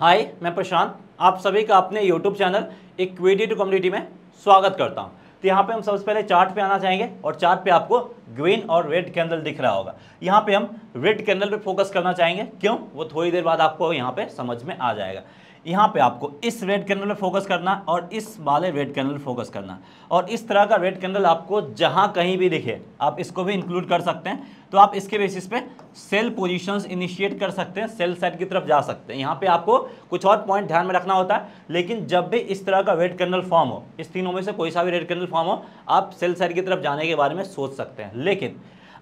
हाय मैं प्रशांत आप सभी का अपने YouTube channel equity to community में स्वागत करता हूं तो यहाँ पे हम सबसे पहले चार्ट पे आना चाहेंगे और चार्ट पे आपको ग्रीन और रेड कैंडल दिख रहा होगा यहाँ पे हम रेड कैंडल पे फोकस करना चाहेंगे क्यों वो थोड़ी देर बाद आपको यहाँ पे समझ में आ जाएगा यहाँ पे आपको इस रेड कैंडल में फोकस करना और इस वाले रेड कैंडल में फोकस करना और इस तरह का रेड कैंडल आपको जहाँ कहीं भी दिखे आप इसको भी इंक्लूड कर सकते हैं तो आप इसके बेसिस पे सेल पोजीशंस इनिशिएट कर सकते हैं सेल साइड की तरफ जा सकते हैं यहाँ पे आपको कुछ और पॉइंट ध्यान में रखना होता है लेकिन जब भी इस तरह का रेड कैंडल फॉर्म हो इस तीनों में से कोई सा भी रेड कैंडल फॉर्म हो आप सेल साइड की तरफ जाने के बारे में सोच सकते हैं लेकिन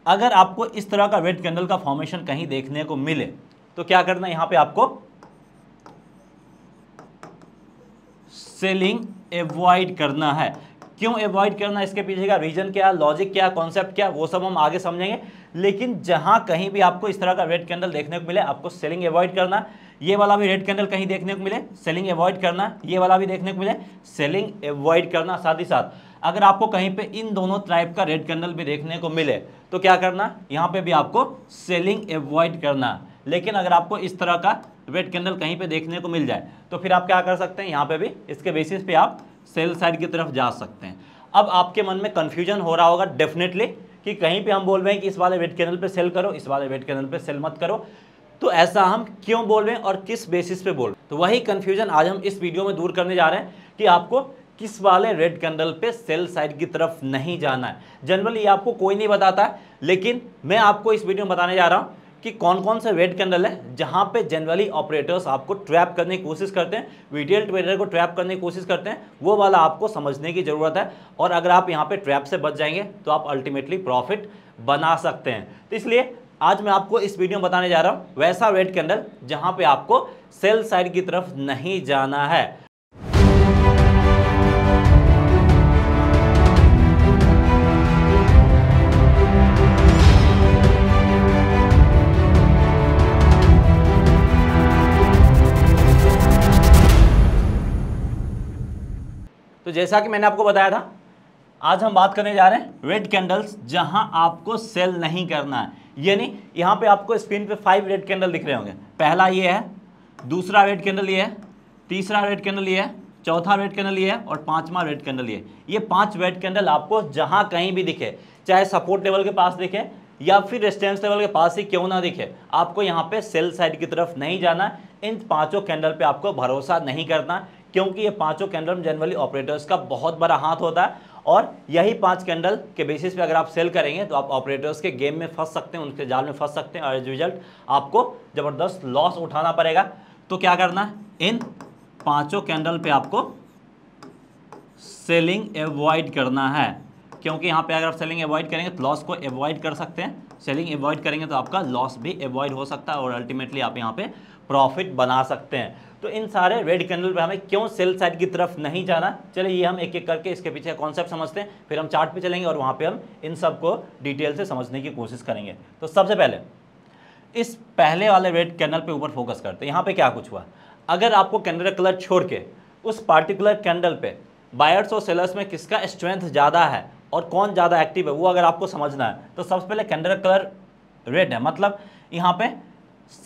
अगर आपको इस तरह का रेड कैंडल का फॉर्मेशन कहीं देखने को मिले तो क्या करना है यहाँ पे आपको सेलिंग एवॉइड करना है क्यों एवॉइड करना इसके पीछे का रीजन क्या लॉजिक क्या कॉन्सेप्ट क्या वो सब हम आगे समझेंगे लेकिन जहां कहीं भी आपको इस तरह का रेड कैंडल देखने को मिले आपको सेलिंग एवॉइड करना ये वाला भी रेड कैंडल कहीं देखने को मिले सेलिंग एवॉइड करना ये वाला भी देखने को मिले सेलिंग एवॉइड करना साथ ही साथ अगर आपको कहीं पे इन दोनों टाइप का रेड कैंडल भी देखने को मिले तो क्या करना यहाँ पे भी आपको सेलिंग एवॉइड करना लेकिन अगर आपको इस तरह का तो वेट कैंडल कहीं पे देखने को मिल जाए तो फिर आप क्या कर सकते हैं यहाँ पे भी इसके बेसिस पे आप सेल साइड की तरफ जा सकते हैं अब आपके मन में कन्फ्यूजन हो रहा होगा डेफिनेटली कि कहीं पर हम बोल रहे हैं कि इस वाले वेट कैनल पर सेल करो इस वाले वेट कैनल पर सेल मत करो तो ऐसा हम क्यों बोल रहे हैं और किस बेसिस पे बोल रहे हैं तो वही कन्फ्यूजन आज हम इस वीडियो में दूर करने जा रहे हैं कि आपको किस वाले रेड कैंडल पे सेल साइड की तरफ नहीं जाना है जनरली आपको कोई नहीं बताता है लेकिन मैं आपको इस वीडियो में बताने जा रहा हूँ कि कौन कौन से रेड कैंडल है जहाँ पे जनरली ऑपरेटर्स आपको ट्रैप करने की कोशिश करते हैं रिटेल ट्रेडर को ट्रैप करने की कोशिश करते हैं वो वाला आपको समझने की ज़रूरत है और अगर आप यहाँ पे ट्रैप से बच जाएंगे तो आप अल्टीमेटली प्रॉफिट बना सकते हैं तो इसलिए आज मैं आपको इस वीडियो में बताने जा रहा हूँ वैसा रेड कैंडल जहाँ पर आपको सेल साइड की तरफ नहीं जाना है तो जैसा कि मैंने आपको बताया था आज हम बात करने जा रहे हैं रेड कैंडल्स जहां आपको सेल नहीं करना है यानी यहां पे आपको स्क्रीन पे फाइव रेड कैंडल दिख रहे होंगे पहला ये है दूसरा रेड कैंडल ये है तीसरा रेड कैंडल ये है चौथा रेड कैंडल ये है और पांचवा रेड कैंडल ये ये पांच रेड कैंडल आपको जहां कहीं भी दिखे चाहे सपोर्ट लेवल के पास दिखे या फिर रेस्टेंस लेवल के पास ही क्यों ना दिखे आपको यहाँ पे सेल साइड की तरफ नहीं जाना इन पांचों कैंडल पे आपको भरोसा नहीं करना क्योंकि ये पांचों कैंडल जनरली ऑपरेटर्स का बहुत बड़ा हाथ होता है और यही पांच कैंडल के बेसिस पे अगर आप सेल करेंगे तो आप ऑपरेटर्स के गेम में फंस सकते हैं उनके जाल में फंस सकते हैं और एज रिजल्ट आपको ज़बरदस्त लॉस उठाना पड़ेगा तो क्या करना है इन पांचों कैंडल पे आपको सेलिंग एवॉइड करना है क्योंकि यहाँ पे अगर आप सेलिंग एवॉइड करेंगे तो लॉस को एवॉइड कर सकते हैं सेलिंग एवॉइड करेंगे तो आपका लॉस भी एवॉइड हो सकता है और अल्टीमेटली आप यहाँ पे प्रॉफिट बना सकते हैं तो इन सारे रेड कैंडल पे हमें क्यों सेल साइड की तरफ नहीं जाना चलिए ये हम एक एक करके इसके पीछे कॉन्सेप्ट समझते हैं फिर हम चार्ट पे चलेंगे और वहाँ पे हम इन सब को डिटेल से समझने की कोशिश करेंगे तो सबसे पहले इस पहले वाले रेड कैंडल पे ऊपर फोकस करते हैं यहाँ पे क्या कुछ हुआ अगर आपको कैंडल कलर छोड़ के उस पार्टिकुलर कैंडल पर बायर्स और सेलर्स में किसका स्ट्रेंथ ज़्यादा है और कौन ज़्यादा एक्टिव है वो अगर आपको समझना है तो सबसे पहले कैंडल कलर रेड है मतलब यहाँ पर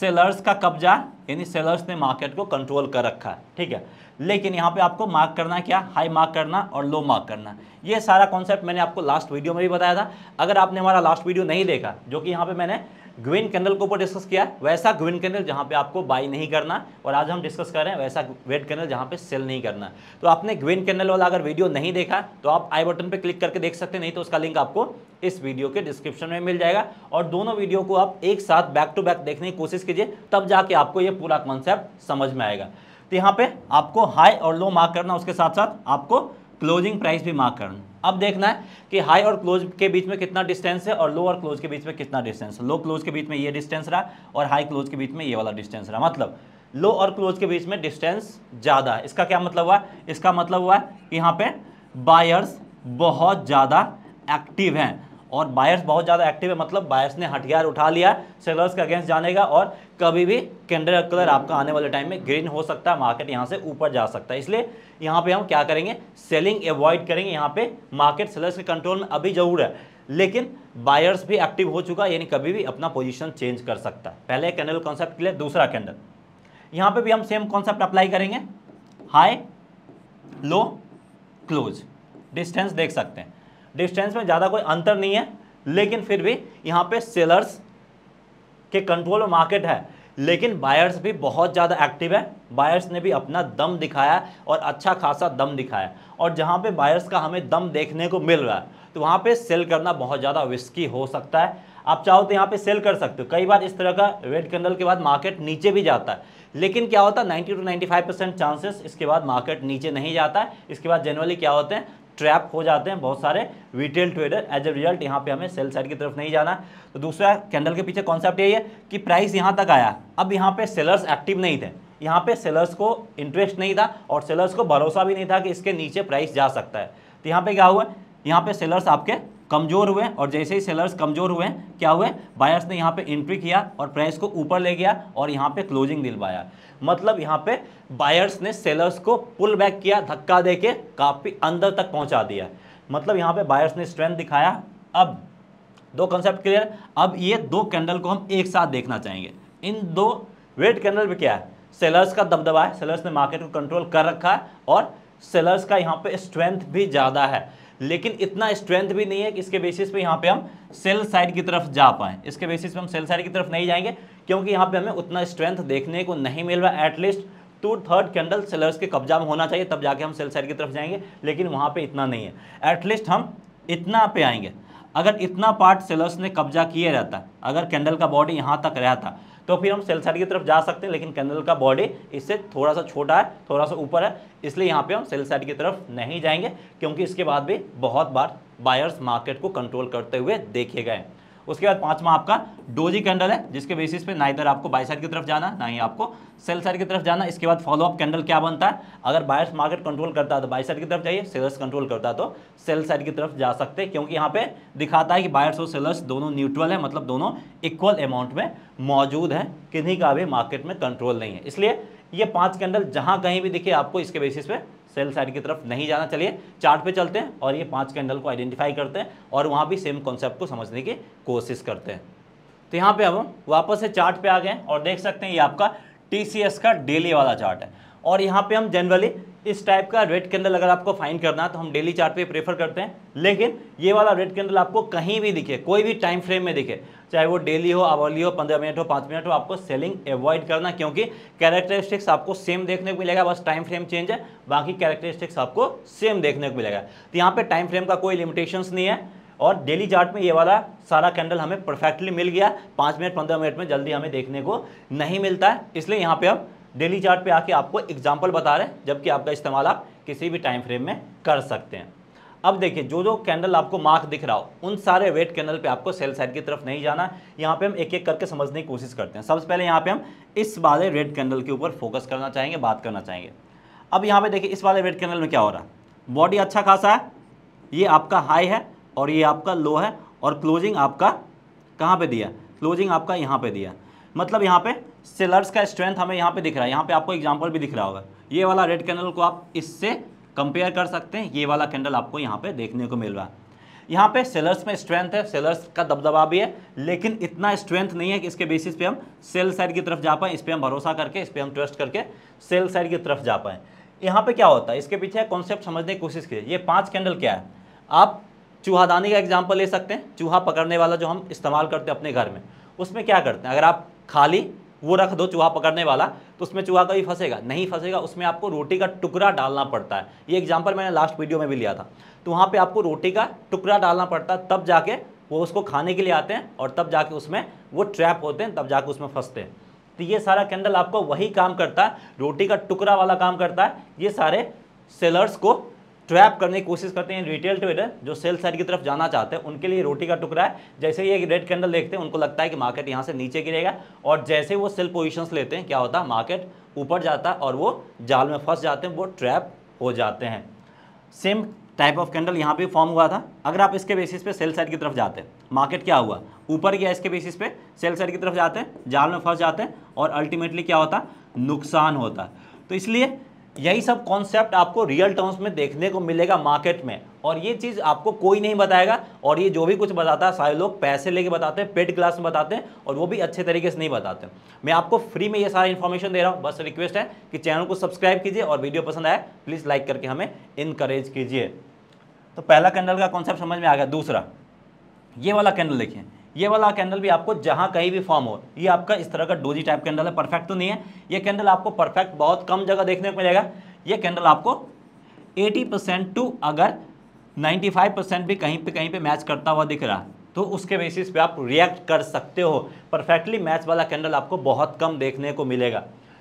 सेलर्स का कब्जा यानी सेलर्स ने मार्केट को कंट्रोल कर रखा है ठीक है लेकिन यहाँ पे आपको मार्क करना क्या हाई मार्क करना और लो मार्क करना ये सारा कॉन्सेप्ट मैंने आपको लास्ट वीडियो में भी बताया था अगर आपने हमारा लास्ट वीडियो नहीं देखा जो कि यहाँ पे मैंने ग्विन कैंडल के ऊपर डिस्कस किया वैसा ग्विन कैंडल जहाँ पे आपको बाई नहीं करना और आज हम डिस्कस कर रहे हैं वैसा वेट कैंडल जहाँ पे सेल नहीं करना तो आपने ग्विन कैंडल वाला अगर वीडियो नहीं देखा तो आप आई बटन पर क्लिक करके देख सकते नहीं तो उसका लिंक आपको इस वीडियो के डिस्क्रिप्शन में मिल जाएगा और दोनों वीडियो को आप एक साथ बैक टू बैक देखने की कोशिश कीजिए तब जाके आपको ये पूरा कॉन्सेप्ट समझ में आएगा तो यहाँ पे आपको हाई और लो मार्क करना उसके साथ साथ आपको क्लोजिंग प्राइस भी मार्क करना अब देखना है कि हाई और क्लोज के बीच में कितना डिस्टेंस है और लो और क्लोज के बीच में कितना डिस्टेंस लो क्लोज के बीच में ये डिस्टेंस रहा और हाई क्लोज के बीच में ये वाला डिस्टेंस रहा मतलब लो और क्लोज के बीच में डिस्टेंस ज़्यादा है इसका क्या मतलब हुआ इसका मतलब हुआ कि यहाँ पे बायर्स बहुत ज़्यादा एक्टिव हैं और बायर्स बहुत ज़्यादा एक्टिव है मतलब बायर्स ने हथियार उठा लिया सेलर्स के अगेंस्ट जाने का और कभी भी कैंडल कलर आपका आने वाले टाइम में ग्रीन हो सकता है मार्केट यहाँ से ऊपर जा सकता है इसलिए यहाँ पे हम क्या करेंगे सेलिंग अवॉइड करेंगे यहाँ पे मार्केट सेलर्स के कंट्रोल में अभी जरूर है लेकिन बायर्स भी एक्टिव हो चुका यानी कभी भी अपना पोजिशन चेंज कर सकता है पहले कैंडल कॉन्सेप्ट के लिए दूसरा कैंडल यहाँ पे भी हम सेम कॉन्सेप्ट अप्लाई करेंगे हाई लो क्लोज डिस्टेंस देख सकते हैं डिस्टेंस में ज़्यादा कोई अंतर नहीं है लेकिन फिर भी यहाँ पे सेलर्स के कंट्रोल में मार्केट है लेकिन बायर्स भी बहुत ज़्यादा एक्टिव है बायर्स ने भी अपना दम दिखाया और अच्छा खासा दम दिखाया और जहाँ पे बायर्स का हमें दम देखने को मिल रहा है तो वहाँ पे सेल करना बहुत ज़्यादा रिस्की हो सकता है आप चाहो तो यहाँ पे सेल कर सकते हो कई बार इस तरह का रेड कैंडल के बाद मार्केट नीचे भी जाता है लेकिन क्या होता है ninety two five percent chances इसके बाद मार्केट नीचे नहीं जाता है इसके बाद जनरली क्या होते हैं ट्रैप हो जाते हैं बहुत सारे retail trader as a result यहाँ पे हमें सेल साइड की तरफ नहीं जाना तो दूसरा कैंडल के पीछे कॉन्सेप्ट यही है कि प्राइस यहाँ तक आया अब यहाँ पे सेलर्स एक्टिव नहीं थे यहाँ पे सेलर्स को इंटरेस्ट नहीं था और सेलर्स को भरोसा भी नहीं था कि इसके नीचे प्राइस जा सकता है तो यहाँ पे क्या हुआ यहाँ पे सेलर्स आपके कमज़ोर हुए और जैसे ही सेलर्स कमज़ोर हुए क्या हुए बायर्स ने यहाँ पे एंट्री किया और प्राइस को ऊपर ले गया और यहाँ पे क्लोजिंग दिलवाया मतलब यहाँ पे बायर्स ने सेलर्स को पुल बैक किया धक्का दे के काफ़ी अंदर तक पहुँचा दिया मतलब यहाँ पर बायर्स ने स्ट्रेंथ दिखाया अब दो कंसेप्ट क्लियर अब ये दो कैंडल को हम एक साथ देखना चाहेंगे इन दो वेट कैंडल में क्या है सेलर्स का दबदबा है सेलर्स ने मार्केट को कंट्रोल कर रखा है और सेलर्स का यहाँ पे स्ट्रेंथ भी ज़्यादा है लेकिन इतना स्ट्रेंथ भी नहीं है कि इसके बेसिस पे यहाँ पे हम सेल साइड की तरफ जा पाएं इसके बेसिस पे हम सेल साइड की तरफ नहीं जाएंगे क्योंकि यहाँ पे हमें उतना स्ट्रेंथ देखने को नहीं मिल रहा at least two third candle sellers के कब्जा में होना चाहिए तब जाके हम सेल साइड की तरफ जाएंगे लेकिन वहाँ पर इतना नहीं है एटलीस्ट हम इतना पे आएंगे अगर इतना पार्ट सेलर्स ने कब्जा किए रहता अगर कैंडल का बॉडी यहाँ तक रहता तो फिर हम सेल साइड की तरफ जा सकते हैं लेकिन कैंडल का बॉडी इससे थोड़ा सा छोटा है थोड़ा सा ऊपर है इसलिए यहाँ पे हम सेल साइड की तरफ नहीं जाएंगे क्योंकि इसके बाद भी बहुत बार बायर्स मार्केट को कंट्रोल करते हुए देखे गए उसके बाद पांचवा आपका डोजी कैंडल है जिसके बेसिस पे ना इधर आपको बाई साइड की तरफ जाना ना ही आपको सेल साइड की तरफ जाना इसके बाद फॉलोअप कैंडल क्या बनता है अगर बायर्स मार्केट कंट्रोल करता है तो बाई साइड की तरफ जाइए सेलर्स कंट्रोल करता है तो सेल साइड की तरफ जा सकते हैं क्योंकि यहाँ पे दिखाता है कि बायर्स और सेलर्स दोनों न्यूट्रल है मतलब दोनों इक्वल अमाउंट में मौजूद है किन्हीं का भी मार्केट में कंट्रोल नहीं है इसलिए ये पाँच कैंडल जहाँ कहीं भी दिखे आपको इसके बेसिस पे सेल साइड की तरफ नहीं जाना चलिए चार्ट पे चलते हैं और ये पांच कैंडल को आइडेंटिफाई करते हैं और वहाँ भी सेम कॉन्सेप्ट को समझने की कोशिश करते हैं तो यहाँ पे अब हम वापस से चार्ट पे आ गए और देख सकते हैं ये आपका टी का डेली वाला चार्ट है और यहाँ पे हम जनरली इस टाइप का रेड कैंडल अगर आपको फाइन करना है तो हम डेली चार्ट पे प्रेफर करते हैं लेकिन ये वाला रेड कैंडल आपको कहीं भी दिखे कोई भी टाइम फ्रेम में दिखे चाहे वो डेली हो आवर्ली हो पंद्रह मिनट हो पाँच मिनट हो आपको सेलिंग अवॉइड करना क्योंकि कैरेक्टरिस्टिक्स आपको सेम देखने को मिलेगा बस टाइम फ्रेम चेंज है बाकी कैरेक्टरिस्टिक्स आपको सेम देखने को मिलेगा तो यहाँ पर टाइम फ्रेम का कोई लिमिटेशंस नहीं है और डेली चार्ट में ये वाला सारा कैंडल हमें परफेक्टली मिल गया पाँच मिनट पंद्रह मिनट में जल्दी हमें देखने को नहीं मिलता है इसलिए यहाँ पे हम डेली चार्ट पे आके आपको एग्जाम्पल बता रहे हैं जबकि आपका इस्तेमाल आप किसी भी टाइम फ्रेम में कर सकते हैं अब देखिए जो जो कैंडल आपको मार्क दिख रहा हो उन सारे वेट कैंडल पे आपको सेल साइड की तरफ नहीं जाना यहाँ पे हम एक एक करके समझने की कोशिश करते हैं सबसे पहले यहाँ पे हम इस वाले रेड कैंडल के ऊपर फोकस करना चाहेंगे बात करना चाहेंगे अब यहाँ पे देखिए इस वाले रेड कैंडल में क्या हो रहा है बॉडी अच्छा खासा है ये आपका हाई है और ये आपका लो है और क्लोजिंग आपका कहाँ पर दिया क्लोजिंग आपका यहाँ पर दिया मतलब यहाँ पे सेलर्स का स्ट्रेंथ हमें यहाँ पे दिख रहा है यहाँ पे आपको एग्जाम्पल भी दिख रहा होगा ये वाला रेड कैंडल को आप इससे कंपेयर कर सकते हैं ये वाला कैंडल आपको यहाँ पे देखने को मिल रहा है यहाँ पे सेलर्स में स्ट्रेंथ है सेलर्स का दबदबा भी है लेकिन इतना स्ट्रेंथ नहीं है कि इसके बेसिस पे हम सेल साइड की तरफ जा पाएँ इस पर हम भरोसा करके इस पर हम ट्रस्ट करके सेल साइड की तरफ जा पाएँ यहाँ पे क्या होता है इसके पीछे कॉन्सेप्ट समझने की कोशिश की ये पाँच कैंडल क्या है आप चूहादानी का एग्जाम्पल ले सकते हैं चूहा पकड़ने वाला जो हम इस्तेमाल करते हैं अपने घर में उसमें क्या करते हैं अगर आप खाली वो रख दो चूहा पकड़ने वाला तो उसमें चूहा कभी फंसेगा नहीं फंसेगा उसमें आपको रोटी का टुकड़ा डालना पड़ता है ये एग्जाम्पल मैंने लास्ट वीडियो में भी लिया था तो वहाँ पर आपको रोटी का टुकड़ा डालना पड़ता है तब जाके वो उसको खाने के लिए आते हैं और तब जाके उसमें वो ट्रैप होते हैं तब जाके उसमें फंसते हैं तो ये सारा कैंडल आपको वही काम करता है रोटी का टुकड़ा वाला काम करता है ये सारे सेलर्स को ट्रैप करने की कोशिश करते हैं रिटेल ट्रेडर जो सेल साइड की तरफ जाना चाहते हैं उनके लिए रोटी का टुकड़ा है जैसे ये रेड कैंडल देखते हैं उनको लगता है कि मार्केट यहाँ से नीचे गिरेगा और जैसे वो सेल पोजिशंस लेते हैं क्या होता है मार्केट ऊपर जाता है और वो जाल में फंस जाते हैं वो ट्रैप हो जाते हैं सेम टाइप ऑफ कैंडल यहाँ पर फॉर्म हुआ था अगर आप इसके बेसिस पे सेल साइड की तरफ जाते हैं मार्केट क्या हुआ ऊपर गया इसके बेसिस पे सेल साइड की तरफ जाते हैं जाल में फंस जाते हैं और अल्टीमेटली क्या होता नुकसान होता तो इसलिए यही सब कॉन्सेप्ट आपको रियल टर्म्स में देखने को मिलेगा मार्केट में और ये चीज़ आपको कोई नहीं बताएगा और ये जो भी कुछ बताता है सारे लोग पैसे लेके बताते हैं पेड क्लास में बताते हैं और वो भी अच्छे तरीके से नहीं बताते मैं आपको फ्री में ये सारा इन्फॉर्मेशन दे रहा हूँ बस रिक्वेस्ट है कि चैनल को सब्सक्राइब कीजिए और वीडियो पसंद आए प्लीज़ लाइक करके हमें इनकरेज कीजिए तो पहला कैंडल का कॉन्सेप्ट समझ में आ गया दूसरा ये वाला कैंडल देखिए ये वाला कैंडल भी आपको जहाँ कहीं भी फॉर्म हो ये आपका इस तरह का डोजी टाइप कैंडल है परफेक्ट तो नहीं है ये कैंडल आपको परफेक्ट बहुत कम जगह देखने को मिलेगा ये कैंडल आपको 80 परसेंट टू अगर 95 परसेंट भी कहीं पे कहीं पे मैच करता हुआ दिख रहा तो उसके बेसिस पे आप रिएक्ट कर सकते हो परफेक्टली मैच वाला कैंडल आपको बहुत कम देखने को मिलेगा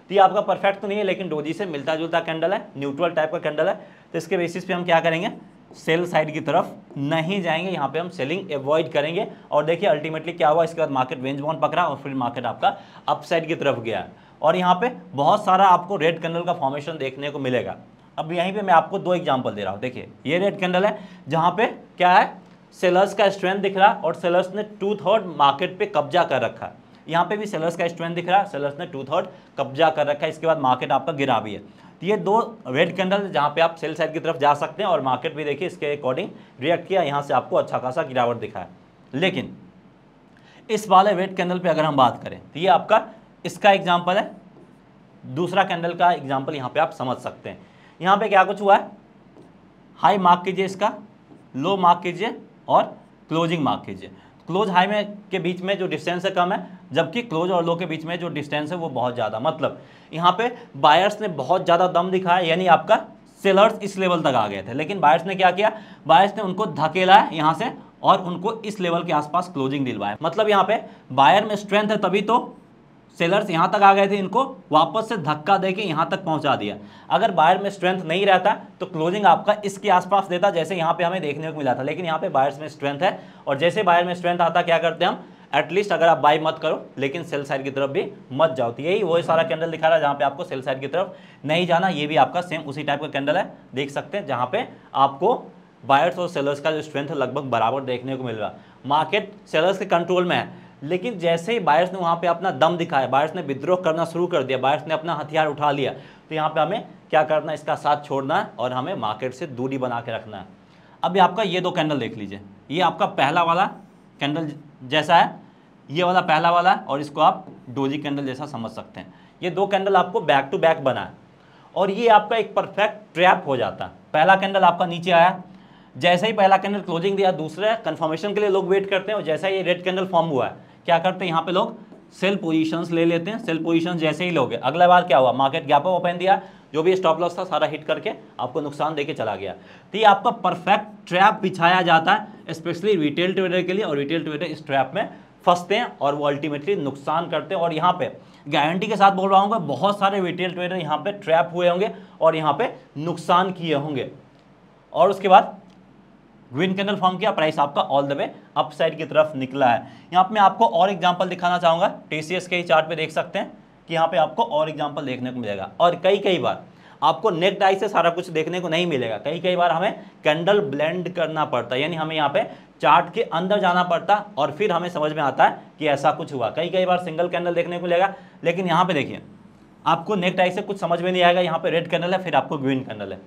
तो ये आपका परफेक्ट तो नहीं है लेकिन डोजी से मिलता जुलता कैंडल है न्यूट्रल टाइप का कैंडल है तो इसके बेसिस पे हम क्या करेंगे सेल साइड की तरफ नहीं जाएंगे यहाँ पे हम सेलिंग अवॉइड करेंगे और देखिए अल्टीमेटली क्या हुआ इसके बाद मार्केट रेंज बॉन्ड पकड़ा और फिर मार्केट आपका अपसाइड की तरफ गया और यहाँ पे बहुत सारा आपको रेड कैंडल का फॉर्मेशन देखने को मिलेगा अब यहीं पे मैं आपको दो एग्जांपल दे रहा हूँ देखिए ये रेड कैंडल है जहाँ पे क्या है सेलर्स का स्ट्रेंथ दिख रहा और सेलर्स ने टू थर्ड मार्केट पे कब्जा कर रखा है यहाँ पे भी सेलर्स का स्ट्रेंथ दिख रहा है सेलर्स ने टू थर्ड कब्जा कर रखा है इसके बाद मार्केट आपका गिरा भी है तो ये दो रेड कैंडल जहाँ पे आप सेल साइड की तरफ जा सकते हैं और मार्केट भी देखिए इसके अकॉर्डिंग रिएक्ट किया यहाँ से आपको अच्छा खासा गिरावट दिखा है लेकिन इस वाले रेड कैंडल पे अगर हम बात करें तो ये आपका इसका एग्जाम्पल है दूसरा कैंडल का एग्जाम्पल यहाँ पे आप समझ सकते हैं यहाँ पे क्या कुछ हुआ है हाई मार्क कीजिए इसका लो मार्क कीजिए और क्लोजिंग मार्क कीजिए क्लोज हाई में के बीच में जो डिस्टेंस है कम है जबकि क्लोज और लो के बीच में जो डिस्टेंस है वो बहुत ज़्यादा मतलब यहाँ पे बायर्स ने बहुत ज़्यादा दम दिखाया यानी आपका सेलर्स इस लेवल तक आ गए थे लेकिन बायर्स ने क्या किया बायर्स ने उनको धकेला है यहाँ से और उनको इस लेवल के आसपास क्लोजिंग दिलवाया मतलब यहाँ पे बायर में स्ट्रेंथ है तभी तो सेलर्स यहाँ तक आ गए थे इनको वापस से धक्का दे के यहाँ तक पहुँचा दिया अगर बायर में स्ट्रेंथ नहीं रहता तो क्लोजिंग आपका इसके आसपास देता जैसे यहाँ पे हमें देखने को मिला था लेकिन यहाँ पे बायर्स में स्ट्रेंथ है और जैसे बायर में स्ट्रेंथ आता क्या करते हम एटलीस्ट अगर आप बाई मत करो लेकिन सेल साइड की तरफ भी मत जाओ तो यही वही सारा कैंडल दिखा रहा है जहाँ पे आपको सेल साइड की तरफ नहीं जाना ये भी आपका सेम उसी टाइप का कैंडल है देख सकते हैं जहाँ पे आपको बायर्स और सेलर्स का जो स्ट्रेंथ है लगभग बराबर देखने को मिल रहा मार्केट सेलर्स के कंट्रोल में है लेकिन जैसे ही बायर्स ने वहाँ पे अपना दम दिखाया बायर्स ने विद्रोह करना शुरू कर दिया बायर्स ने अपना हथियार उठा लिया तो यहाँ पे हमें क्या करना है इसका साथ छोड़ना है और हमें मार्केट से दूरी बना के रखना है अभी आपका ये दो कैंडल देख लीजिए ये आपका पहला वाला कैंडल जैसा है ये वाला पहला वाला और इसको आप डोजी कैंडल जैसा समझ सकते हैं ये दो कैंडल आपको बैक टू बैक बना है और ये आपका एक परफेक्ट ट्रैप हो जाता है पहला कैंडल आपका नीचे आया जैसे ही पहला कैंडल क्लोजिंग दिया दूसरा कन्फर्मेशन के लिए लोग वेट करते हैं और जैसा ये रेड कैंडल फॉर्म हुआ है क्या करते हैं यहाँ पे लोग सेल पोजीशंस ले लेते हैं सेल पोजीशंस जैसे ही लोगे अगला बार क्या हुआ मार्केट गैप ओपन दिया जो भी स्टॉप लॉस था सारा हिट करके आपको नुकसान देके चला गया तो ये आपका परफेक्ट ट्रैप बिछाया जाता है स्पेशली रिटेल ट्रेडर के लिए और रिटेल ट्रेडर इस ट्रैप में फंसते हैं और वो अल्टीमेटली नुकसान करते हैं और यहाँ पे गारंटी के साथ बोल रहा हूँ बहुत सारे रिटेल ट्रेडर यहाँ पे ट्रैप हुए होंगे और यहाँ पे नुकसान किए होंगे और उसके बाद ग्रीन कैंडल फॉर्म किया प्राइस आपका ऑल द वे अपसाइड की तरफ निकला है यहाँ पे मैं आपको और एग्जाम्पल दिखाना चाहूँगा टी के ही चार्ट पे देख सकते हैं कि यहाँ पे आपको और एग्जाम्पल देखने को मिलेगा और कई कई बार आपको नेक डाई से सारा कुछ देखने को नहीं मिलेगा कई कई बार हमें कैंडल ब्लेंड करना पड़ता है यानी हमें यहाँ पे चार्ट के अंदर जाना पड़ता और फिर हमें समझ में आता है कि ऐसा कुछ हुआ कई कई बार सिंगल कैंडल देखने को मिलेगा लेकिन यहाँ पे देखिए आपको नेक डाई से कुछ समझ में नहीं आएगा यहाँ पे रेड कैंडल है फिर आपको ग्रीन कैंडल है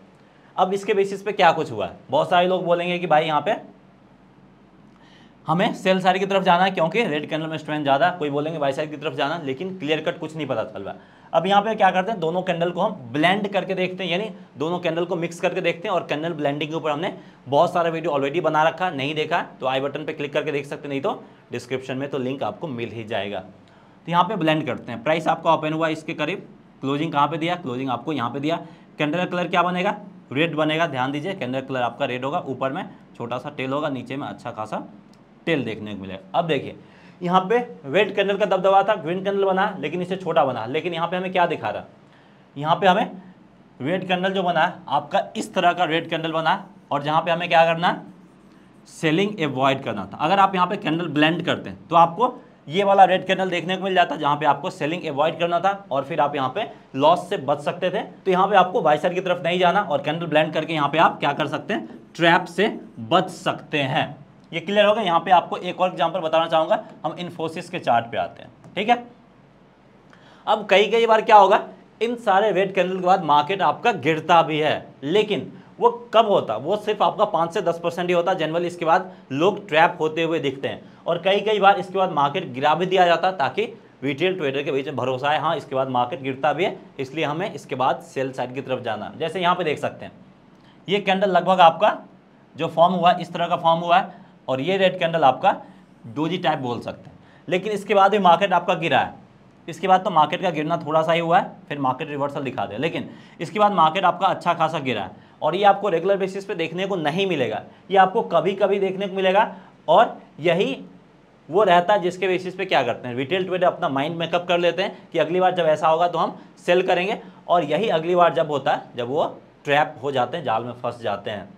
अब इसके बेसिस पे क्या कुछ हुआ है बहुत सारे लोग बोलेंगे कि भाई यहाँ पे हमें सेल साइड की तरफ जाना है क्योंकि रेड कैंडल में स्ट्रेंथ ज़्यादा कोई बोलेंगे बाई साइड की तरफ जाना लेकिन क्लियर कट कुछ नहीं पता चल रहा अब यहाँ पे क्या करते हैं दोनों कैंडल को हम ब्लेंड करके देखते हैं यानी दोनों कैंडल को मिक्स करके देखते हैं और कैंडल ब्लेंडिंग के ऊपर हमने बहुत सारा वीडियो ऑलरेडी बना रखा नहीं देखा तो आई बटन पर क्लिक करके देख सकते नहीं तो डिस्क्रिप्शन में तो लिंक आपको मिल ही जाएगा तो यहाँ पर ब्लेंड करते हैं प्राइस आपका ओपन हुआ इसके करीब क्लोजिंग कहाँ पर दिया क्लोजिंग आपको यहाँ पर दिया कैंडल का कलर क्या बनेगा रेड बनेगा ध्यान दीजिए कैंडल कलर आपका रेड होगा ऊपर में छोटा सा टेल होगा नीचे में अच्छा खासा टेल देखने को मिलेगा अब देखिए यहाँ पे रेड कैंडल का दबदबा था ग्रीन कैंडल बना लेकिन इसे छोटा बना लेकिन यहाँ पे हमें क्या दिखा रहा है यहाँ पे हमें रेड कैंडल जो बना है आपका इस तरह का रेड कैंडल बना है और जहाँ पे हमें क्या करना है सेलिंग एवॉइड करना था अगर आप यहाँ पे कैंडल ब्लेंड करते हैं तो आपको ये वाला रेड कैंडल देखने को मिल जाता जहां पे आपको सेलिंग अवॉइड करना था और फिर आप यहां पे लॉस से बच सकते थे तो यहां पे आपको वाइसर की तरफ नहीं जाना और कैंडल ब्लेंड करके यहां पे आप क्या कर सकते हैं ट्रैप से बच सकते हैं ये क्लियर हो गया यहाँ पे आपको एक और एग्जाम्पल बताना चाहूंगा हम इन्फोसिस के चार्ट पे आते हैं ठीक है अब कई कई बार क्या होगा इन सारे रेड कैंडल के बाद मार्केट आपका गिरता भी है लेकिन वो कब होता वो सिर्फ आपका पाँच से दस परसेंट ही होता जनरली इसके बाद लोग ट्रैप होते हुए दिखते हैं और कई कई बार इसके बाद मार्केट गिरा भी दिया जाता ताकि रिटेल ट्रेडर के बीच में भरोसा है हाँ इसके बाद मार्केट गिरता भी है इसलिए हमें इसके बाद सेल साइड की तरफ जाना है जैसे यहाँ पर देख सकते हैं ये कैंडल लगभग आपका जो फॉर्म हुआ है इस तरह का फॉर्म हुआ है और ये रेड कैंडल आपका डोजी टाइप बोल सकते हैं लेकिन इसके बाद भी मार्केट आपका गिरा है इसके बाद तो मार्केट का गिरना थोड़ा सा ही हुआ है फिर मार्केट रिवर्सल दिखा दे लेकिन इसके बाद मार्केट आपका अच्छा खासा गिरा है और ये आपको रेगुलर बेसिस पे देखने को नहीं मिलेगा ये आपको कभी कभी देखने को मिलेगा और यही वो रहता है जिसके बेसिस पे क्या करते हैं रिटेल ट्रेडर अपना माइंड मेकअप कर लेते हैं कि अगली बार जब ऐसा होगा तो हम सेल करेंगे और यही अगली बार जब होता है जब वो ट्रैप हो जाते हैं जाल में फंस जाते हैं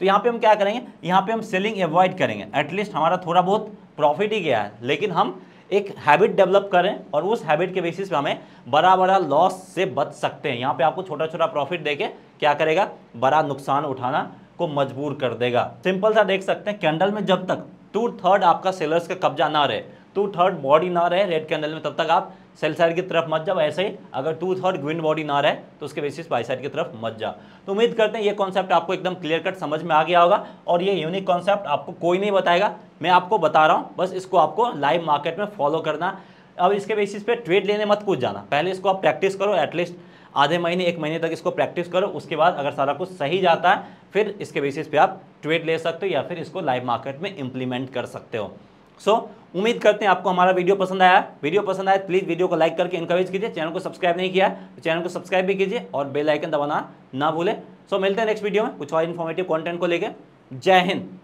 तो यहाँ पर हम क्या करेंगे यहाँ पर हम सेलिंग एवॉइड करेंगे एटलीस्ट हमारा थोड़ा बहुत प्रॉफिट ही गया है लेकिन हम एक हैबिट डेवलप करें और उस हैबिट के बेसिस पे हमें बड़ा बड़ा लॉस से बच सकते हैं यहाँ पे आपको छोटा छोटा प्रॉफिट देके क्या करेगा बड़ा नुकसान उठाना को मजबूर कर देगा सिंपल सा देख सकते हैं कैंडल में जब तक टू थर्ड आपका सेलर्स का कब्जा ना रहे टू थर्ड बॉडी ना रहे रेड कैंडल में तब तक आप सेल साइड की तरफ मत जाओ ऐसे ही अगर टू थर्ड ग्रीन बॉडी ना रहे तो उसके बेसिस बाई साइड की तरफ मत जाओ तो उम्मीद करते हैं ये कॉन्सेप्ट आपको एकदम क्लियर कट समझ में आ गया होगा और ये यूनिक कॉन्सेप्ट आपको कोई नहीं बताएगा मैं आपको बता रहा हूँ बस इसको आपको लाइव मार्केट में फॉलो करना अब इसके बेसिस पे ट्रेड लेने मत कूद जाना पहले इसको आप प्रैक्टिस करो एटलीस्ट आधे महीने एक महीने तक इसको प्रैक्टिस करो उसके बाद अगर सारा कुछ सही जाता है फिर इसके बेसिस पे आप ट्रेड ले सकते हो या फिर इसको लाइव मार्केट में इम्प्लीमेंट कर सकते हो सो so, उम्मीद करते हैं आपको हमारा वीडियो पसंद आया वीडियो पसंद आया प्लीज़ वीडियो को लाइक करके इंकरेज कीजिए चैनल को सब्सक्राइब नहीं किया तो चैनल को सब्सक्राइब भी कीजिए और बेलाइकन दबाना ना भूलें सो so, मिलते हैं नेक्स्ट वीडियो में कुछ और इन्फॉर्मेटिव कॉन्टेंट को लेकर जय हिंद